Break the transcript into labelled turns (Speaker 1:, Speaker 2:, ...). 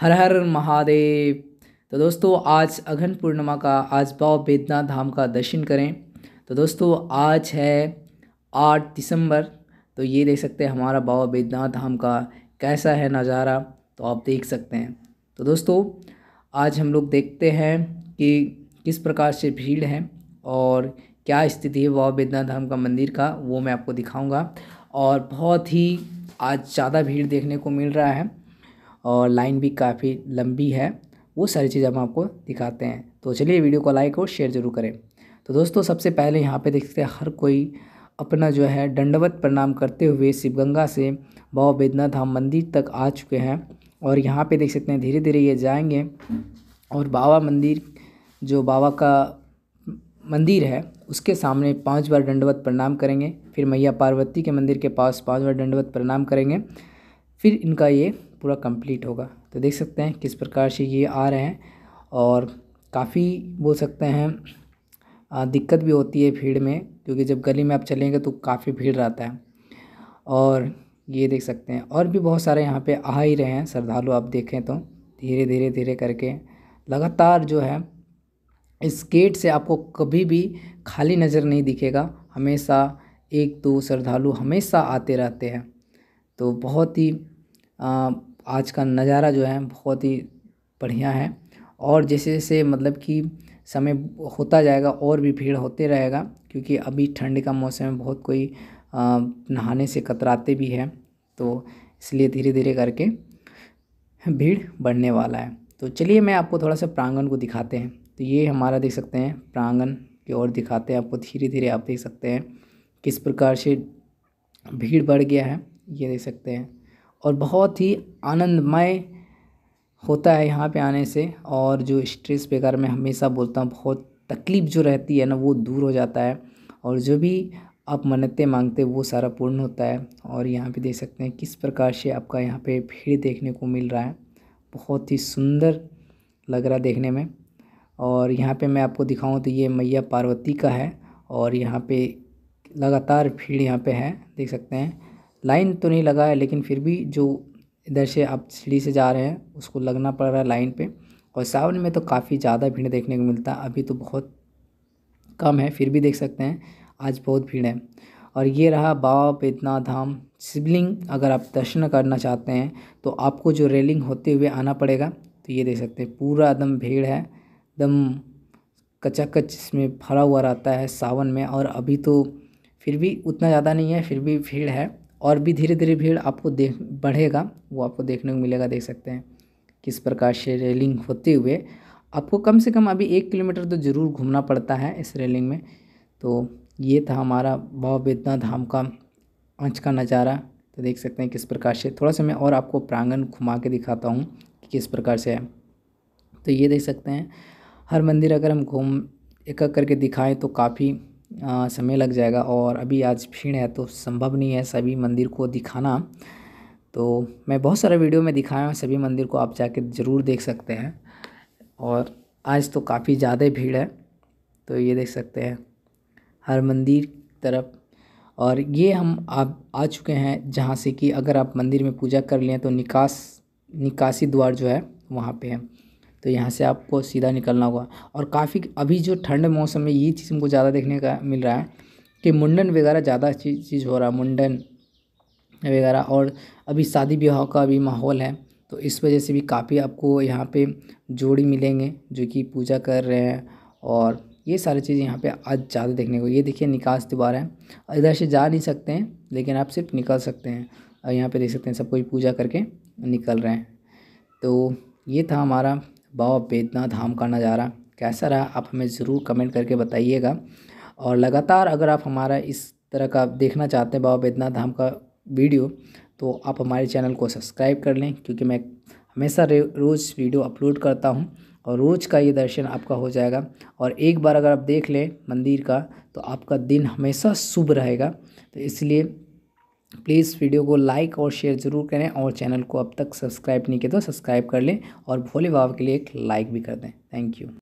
Speaker 1: हर हर महादेव तो दोस्तों आज अघन पूर्णिमा का आज बाबा वेदना धाम का दर्शन करें तो दोस्तों आज है आठ दिसंबर तो ये देख सकते हैं हमारा बाबा वेदना धाम का कैसा है नज़ारा तो आप देख सकते हैं तो दोस्तों आज हम लोग देखते हैं कि किस प्रकार से भीड़ है और क्या स्थिति है बाबा बेदनाथ धाम का मंदिर का वो मैं आपको दिखाऊंगा और बहुत ही आज ज़्यादा भीड़ देखने को मिल रहा है और लाइन भी काफ़ी लंबी है वो सारी चीज़ हम आपको दिखाते हैं तो चलिए वीडियो को लाइक और शेयर ज़रूर करें तो दोस्तों सबसे पहले यहाँ पे देखते हैं हर कोई अपना जो है दंडवत प्रणाम करते हुए शिवगंगा से बाबा बैद्यनाथ धाम मंदिर तक आ चुके हैं और यहाँ पे देख सकते हैं धीरे धीरे ये जाएंगे और बाबा मंदिर जो बाबा का मंदिर है उसके सामने पांच बार दंडवत प्रणाम करेंगे फिर मैया पार्वती के मंदिर के पास पांच बार दंडवत प्रणाम करेंगे फिर इनका ये पूरा कंप्लीट होगा तो देख सकते हैं किस प्रकार से ये आ रहे हैं और काफ़ी बोल सकते हैं दिक्कत भी होती है भीड़ में क्योंकि जब गली में आप चलेंगे तो काफ़ी भीड़ रहता है और ये देख सकते हैं और भी बहुत सारे यहाँ पे आ ही रहे हैं श्रद्धालु आप देखें तो धीरे धीरे धीरे करके लगातार जो है इस गेट से आपको कभी भी खाली नज़र नहीं दिखेगा हमेशा एक दो श्रद्धालु हमेशा आते रहते हैं तो बहुत ही आज का नज़ारा जो है बहुत ही बढ़िया है और जैसे जैसे मतलब कि समय होता जाएगा और भी भीड़ होते रहेगा क्योंकि अभी ठंड का मौसम है बहुत कोई नहाने से कतराते भी हैं तो इसलिए धीरे धीरे करके भीड़ बढ़ने वाला है तो चलिए मैं आपको थोड़ा सा प्रांगण को दिखाते हैं तो ये हमारा देख सकते हैं प्रांगण की ओर दिखाते हैं आपको धीरे धीरे आप देख सकते हैं किस प्रकार से भीड़ बढ़ गया है ये देख सकते हैं और बहुत ही आनंदमय होता है यहाँ पे आने से और जो स्ट्रेस वगैरह मैं हमेशा बोलता हूँ बहुत तकलीफ़ जो रहती है ना वो दूर हो जाता है और जो भी आप मन्नतें मांगते वो सारा पूर्ण होता है और यहाँ पे देख सकते हैं किस प्रकार से आपका यहाँ पे भीड़ देखने को मिल रहा है बहुत ही सुंदर लग रहा देखने में और यहाँ पे मैं आपको दिखाऊँ तो ये मैया पार्वती का है और यहाँ पे लगातार भीड़ यहाँ पे है देख सकते हैं लाइन तो नहीं लगा है लेकिन फिर भी जो इधर से आप सीढ़ी से जा रहे हैं उसको लगना पड़ रहा है लाइन पे और सावन में तो काफ़ी ज़्यादा भीड़ देखने को मिलता है अभी तो बहुत कम है फिर भी देख सकते हैं आज बहुत भीड़ है और ये रहा बाबा पेतना धाम शिवलिंग अगर आप दर्शन करना चाहते हैं तो आपको जो रेलिंग होते हुए आना पड़ेगा तो ये देख सकते हैं पूरा एकदम भीड़ है एकदम कचाकच इसमें भरा हुआ रहता है सावन में और अभी तो फिर भी उतना ज़्यादा नहीं है फिर भी भीड़ है और भी धीरे धीरे भीड़ आपको देख बढ़ेगा वो आपको देखने को मिलेगा देख सकते हैं किस प्रकार से रेलिंग होते हुए आपको कम से कम अभी एक किलोमीटर तो ज़रूर घूमना पड़ता है इस रेलिंग में तो ये था हमारा भाव वेदना धाम का आँच का नज़ारा तो देख सकते हैं किस प्रकार से थोड़ा सा मैं और आपको प्रांगण घुमा के दिखाता हूँ कि किस प्रकार से है तो ये देख सकते हैं हर मंदिर अगर हम घूम एक करके दिखाएं तो काफ़ी समय लग जाएगा और अभी आज भीड़ है तो संभव नहीं है सभी मंदिर को दिखाना तो मैं बहुत सारे वीडियो में दिखाया हूँ सभी मंदिर को आप जाके ज़रूर देख सकते हैं और आज तो काफ़ी ज़्यादा भीड़ है तो ये देख सकते हैं हर मंदिर तरफ और ये हम आप आ चुके हैं जहाँ से कि अगर आप मंदिर में पूजा कर लें तो निकास निकासी द्वार जो है वहाँ पे है तो यहाँ से आपको सीधा निकलना होगा और काफ़ी अभी जो ठंड मौसम में ये चीज़ हमको ज़्यादा देखने का मिल रहा है कि मुंडन वगैरह ज़्यादा चीज़ हो रहा है मुंडन वगैरह और अभी शादी ब्याह का भी माहौल है तो इस वजह से भी काफ़ी आपको यहाँ पे जोड़ी मिलेंगे जो कि पूजा कर रहे हैं और ये सारी चीज़ें यहाँ पे आज ज़्यादा देखने को ये देखिए निकास दीवार है इधर से जा नहीं सकते हैं लेकिन आप सिर्फ निकल सकते हैं और यहाँ पे देख सकते हैं सब कोई पूजा करके निकल रहे हैं तो ये था हमारा बाबा बैद्यनाथ धाम का नज़ारा कैसा रहा आप हमें ज़रूर कमेंट करके बताइएगा और लगातार अगर आप हमारा इस तरह का देखना चाहते हैं बाबा बैद्यनाथ धाम का वीडियो तो आप हमारे चैनल को सब्सक्राइब कर लें क्योंकि मैं हमेशा रोज़ वीडियो अपलोड करता हूँ और रोज़ का ये दर्शन आपका हो जाएगा और एक बार अगर आप देख लें मंदिर का तो आपका दिन हमेशा शुभ रहेगा तो इसलिए प्लीज़ वीडियो को लाइक और शेयर ज़रूर करें और चैनल को अब तक सब्सक्राइब नहीं किया तो सब्सक्राइब कर लें और भोले बाबा के लिए एक लाइक भी कर दें थैंक यू